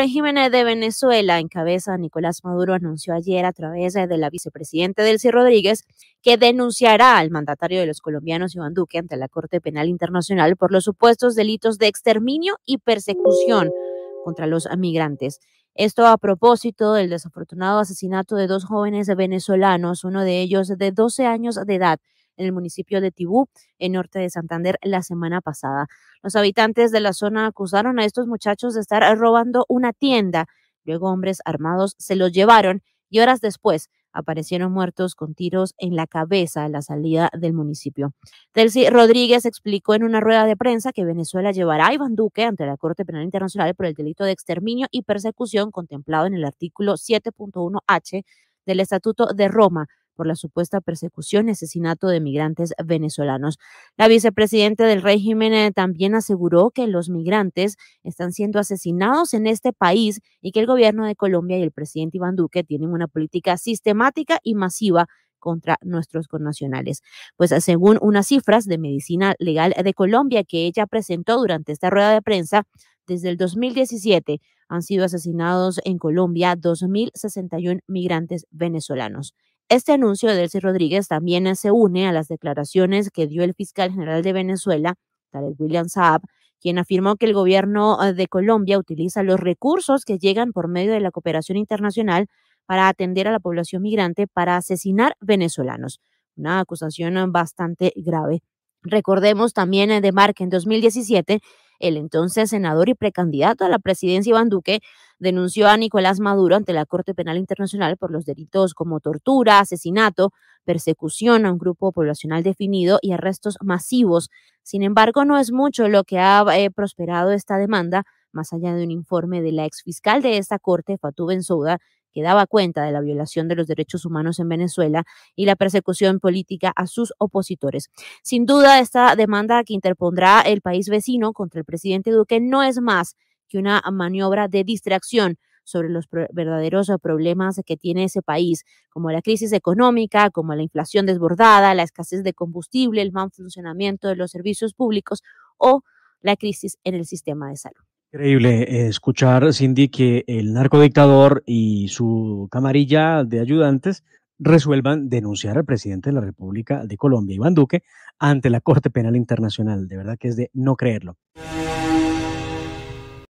régimen de Venezuela en cabeza Nicolás Maduro anunció ayer a través de la vicepresidenta Delcy Rodríguez que denunciará al mandatario de los colombianos Iván Duque ante la Corte Penal Internacional por los supuestos delitos de exterminio y persecución contra los migrantes. Esto a propósito del desafortunado asesinato de dos jóvenes venezolanos, uno de ellos de 12 años de edad, en el municipio de Tibú, en norte de Santander, la semana pasada. Los habitantes de la zona acusaron a estos muchachos de estar robando una tienda. Luego hombres armados se los llevaron y horas después aparecieron muertos con tiros en la cabeza a la salida del municipio. Delcy Rodríguez explicó en una rueda de prensa que Venezuela llevará a Iván Duque ante la Corte Penal Internacional por el delito de exterminio y persecución contemplado en el artículo 7.1h del Estatuto de Roma por la supuesta persecución y asesinato de migrantes venezolanos. La vicepresidenta del régimen eh, también aseguró que los migrantes están siendo asesinados en este país y que el gobierno de Colombia y el presidente Iván Duque tienen una política sistemática y masiva contra nuestros connacionales. Pues según unas cifras de Medicina Legal de Colombia que ella presentó durante esta rueda de prensa, desde el 2017 han sido asesinados en Colombia 2.061 migrantes venezolanos. Este anuncio de Delcy Rodríguez también se une a las declaraciones que dio el fiscal general de Venezuela, Tarek William Saab, quien afirmó que el gobierno eh, de Colombia utiliza los recursos que llegan por medio de la cooperación internacional para atender a la población migrante para asesinar venezolanos. Una acusación eh, bastante grave. Recordemos también eh, de que en 2017, el entonces senador y precandidato a la presidencia Iván Duque denunció a Nicolás Maduro ante la Corte Penal Internacional por los delitos como tortura, asesinato, persecución a un grupo poblacional definido y arrestos masivos. Sin embargo, no es mucho lo que ha eh, prosperado esta demanda, más allá de un informe de la exfiscal de esta Corte, Fatou Bensouda, que daba cuenta de la violación de los derechos humanos en Venezuela y la persecución política a sus opositores. Sin duda, esta demanda que interpondrá el país vecino contra el presidente Duque no es más que una maniobra de distracción sobre los verdaderos eh, problemas que tiene ese país, como la crisis económica, como la inflación desbordada, la escasez de combustible, el mal funcionamiento de los servicios públicos o la crisis en el sistema de salud. Increíble eh, escuchar, Cindy, que el narcodictador y su camarilla de ayudantes resuelvan denunciar al presidente de la República de Colombia, Iván Duque, ante la Corte Penal Internacional. De verdad que es de no creerlo.